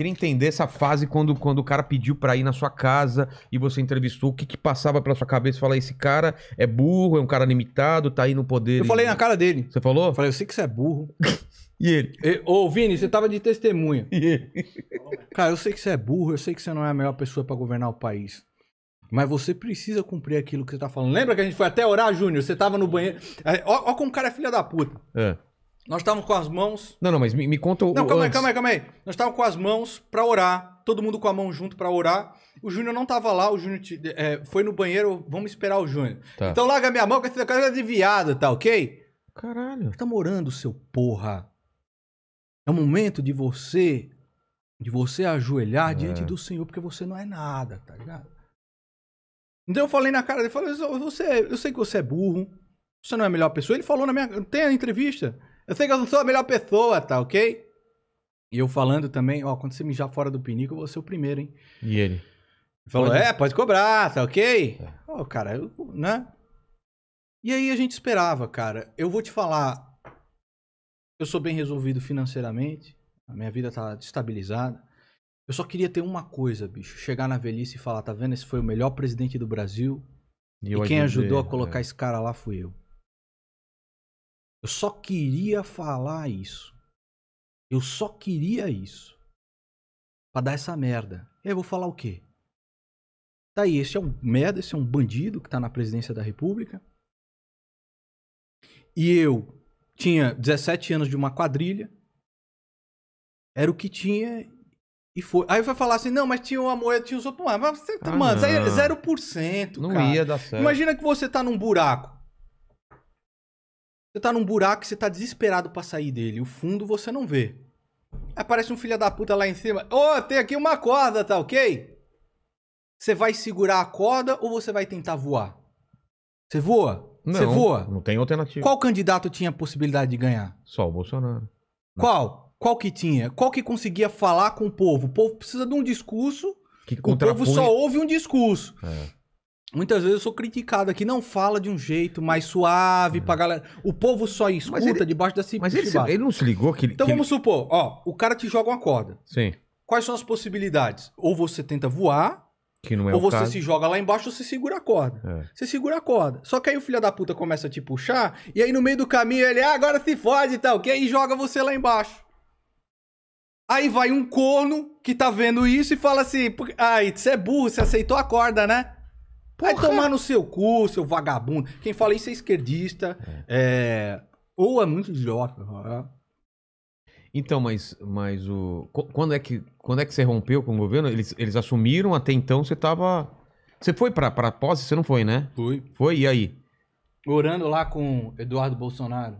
queria entender essa fase quando, quando o cara pediu pra ir na sua casa e você entrevistou. O que que passava pela sua cabeça? Falar, esse cara é burro, é um cara limitado, tá aí no poder. Eu falei na cara dele. Você falou? Eu falei, eu sei que você é burro. E ele? E, ô, Vini, você tava de testemunha. E ele? Cara, eu sei que você é burro, eu sei que você não é a melhor pessoa para governar o país. Mas você precisa cumprir aquilo que você tá falando. Lembra que a gente foi até orar, Júnior? Você tava no banheiro. Ó, ó como o cara é filha da puta. É. Nós estávamos com as mãos. Não, não, mas me, me conta o. Não, calma antes. aí, calma aí, calma aí. Nós estávamos com as mãos para orar, todo mundo com a mão junto para orar. O Júnior não tava lá, o Júnior é, foi no banheiro, vamos esperar o Júnior. Tá. Então larga minha mão, que essa cara é de viado, tá ok? Caralho. Tá morando, seu porra. É o momento de você. De você ajoelhar é. diante do Senhor, porque você não é nada, tá ligado? Então eu falei na cara dele, falei, você, eu sei que você é burro, você não é a melhor pessoa. Ele falou na minha. Tem a entrevista. Eu sei que eu não sou a melhor pessoa, tá ok? E eu falando também, ó, quando você mijar fora do pinico, eu vou ser o primeiro, hein? E ele? Falou, pode... é, pode cobrar, tá ok? é. oh, cara, eu, né? E aí a gente esperava, cara. Eu vou te falar, eu sou bem resolvido financeiramente, a minha vida tá estabilizada. Eu só queria ter uma coisa, bicho. Chegar na velhice e falar, tá vendo? Esse foi o melhor presidente do Brasil. E, e quem ajudou a colocar é. esse cara lá fui eu. Eu só queria falar isso. Eu só queria isso. Pra dar essa merda. E aí eu vou falar o quê? Tá aí, esse é um merda, esse é um bandido que tá na presidência da república. E eu tinha 17 anos de uma quadrilha. Era o que tinha e foi. Aí vai falar assim, não, mas tinha uma moeda, tinha os outros. Mas você, tá, ah, mano, não. 0%, cara. Não ia dar certo. Imagina que você tá num buraco. Você tá num buraco e você tá desesperado pra sair dele. O fundo você não vê. Aparece um filho da puta lá em cima. Ô, oh, tem aqui uma corda, tá ok? Você vai segurar a corda ou você vai tentar voar? Você voa? Não, você voa? Não tem alternativa. Qual candidato tinha a possibilidade de ganhar? Só o Bolsonaro. Não. Qual? Qual que tinha? Qual que conseguia falar com o povo? O povo precisa de um discurso. Que o povo só ouve um discurso. É. Muitas vezes eu sou criticado aqui, não fala de um jeito mais suave pra galera. O povo só escuta ele, debaixo da cibata. Mas ele, ele, não se ligou que ele. Então que vamos ele... supor, ó, o cara te joga uma corda. Sim. Quais são as possibilidades? Ou você tenta voar, que não é ou você caso. se joga lá embaixo ou você segura a corda. É. Você segura a corda. Só que aí o filho da puta começa a te puxar, e aí no meio do caminho ele, ah, agora se fode e então, tal, que aí joga você lá embaixo. Aí vai um corno que tá vendo isso e fala assim, ai, ah, você é burro, você aceitou a corda, né? Porra. Vai tomar no seu cu, seu vagabundo. Quem fala isso é esquerdista, é. É... ou é muito idiota. Né? Então, mas, mas o. Quando é, que, quando é que você rompeu com o governo? Eles, eles assumiram, até então você tava. Você foi pra, pra posse? Você não foi, né? Fui. Foi, e aí? Orando lá com Eduardo Bolsonaro.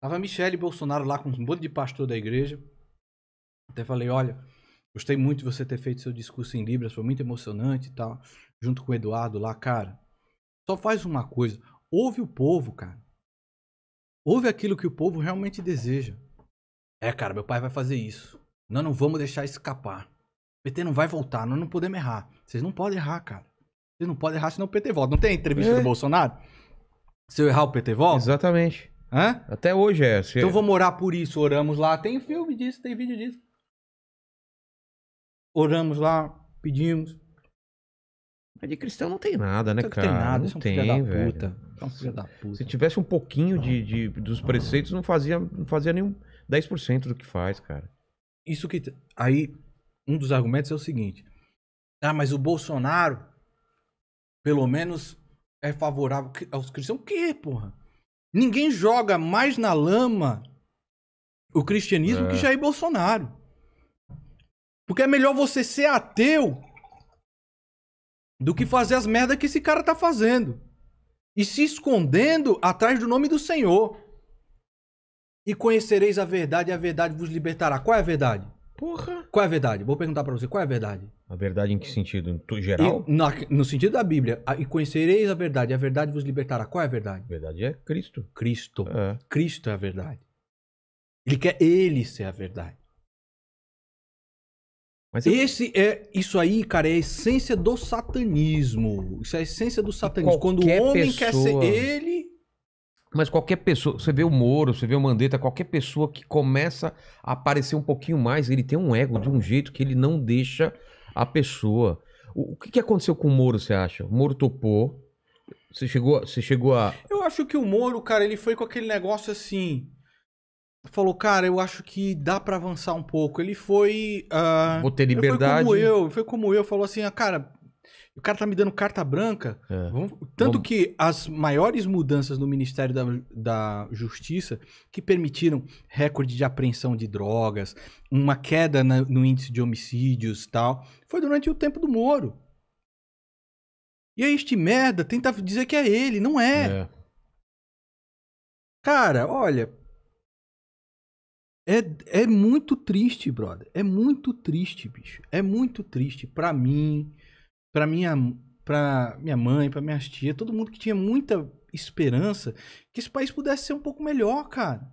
Tava Michele Bolsonaro lá com um monte de pastor da igreja. Até falei, olha, gostei muito de você ter feito seu discurso em Libras, foi muito emocionante e tal junto com o Eduardo lá, cara, só faz uma coisa. Ouve o povo, cara. Ouve aquilo que o povo realmente deseja. É, cara, meu pai vai fazer isso. Nós não vamos deixar escapar. O PT não vai voltar, nós não podemos errar. Vocês não podem errar, cara. Vocês não podem errar, senão o PT volta. Não tem entrevista é. do Bolsonaro? Se eu errar, o PT volta? Exatamente. Hã? Até hoje é. Se... Então vamos orar por isso. Oramos lá. Tem filme disso, tem vídeo disso. Oramos lá, pedimos. Mas de cristão não tem nada, né, cara? Não tem nada, não é um tem, velho. Puta. É um filho da puta. Se tivesse um pouquinho de, de dos preceitos, não fazia, não fazia nenhum 10% do que faz, cara. Isso que. Aí, um dos argumentos é o seguinte. Ah, mas o Bolsonaro, pelo menos, é favorável aos cristãos. O quê, porra? Ninguém joga mais na lama o cristianismo é. que Jair Bolsonaro. Porque é melhor você ser ateu do que fazer as merdas que esse cara tá fazendo. E se escondendo atrás do nome do Senhor. E conhecereis a verdade e a verdade vos libertará. Qual é a verdade? Porra. Qual é a verdade? Vou perguntar para você, qual é a verdade? A verdade em que sentido? Em geral? Na, no sentido da Bíblia. E conhecereis a verdade, a verdade vos libertará. Qual é a verdade? A verdade é Cristo. Cristo. É. Cristo é a verdade. Ele quer ele ser a verdade. Mas eu... Esse é isso aí, cara, é a essência do satanismo. Isso é a essência do satanismo. Quando o homem pessoa... quer ser ele, mas qualquer pessoa, você vê o Moro, você vê o Mandetta, qualquer pessoa que começa a aparecer um pouquinho mais, ele tem um ego de um jeito que ele não deixa a pessoa. O, o que, que aconteceu com o Moro, você acha? O Moro topou. Você chegou, você chegou a. Eu acho que o Moro, cara, ele foi com aquele negócio assim falou, cara, eu acho que dá para avançar um pouco. Ele foi. Uh, Vou ter liberdade. Foi como eu, foi como eu, falou assim, ah, cara. O cara tá me dando carta branca. É. Vamos, tanto Vamos. que as maiores mudanças no Ministério da, da Justiça que permitiram recorde de apreensão de drogas, uma queda na, no índice de homicídios tal, foi durante o tempo do Moro. E aí é este merda tenta dizer que é ele, não é. é. Cara, olha, é, é muito triste, brother. É muito triste, bicho. É muito triste para mim, para minha, pra minha mãe, para minhas tia, todo mundo que tinha muita esperança que esse país pudesse ser um pouco melhor, cara.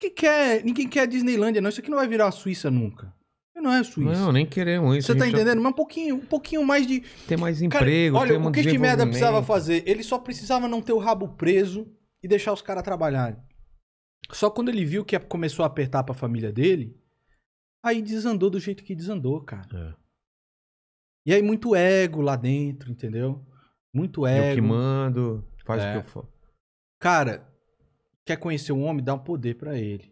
Ninguém quer, ninguém quer Disneylandia, não. Isso aqui não vai virar a Suíça nunca. Não é a Suíça. Não, nem queremos isso. Você tá entendendo? Já... Mas um pouquinho, um pouquinho mais de. ter mais emprego, cara, Olha, um o que este merda precisava fazer? Ele só precisava não ter o rabo preso e deixar os caras trabalharem. Só quando ele viu que começou a apertar pra família dele, aí desandou do jeito que desandou, cara. É. E aí muito ego lá dentro, entendeu? Muito ego. Eu que mando, faz é. o que é. eu for. Cara, quer conhecer um homem, dá um poder para ele.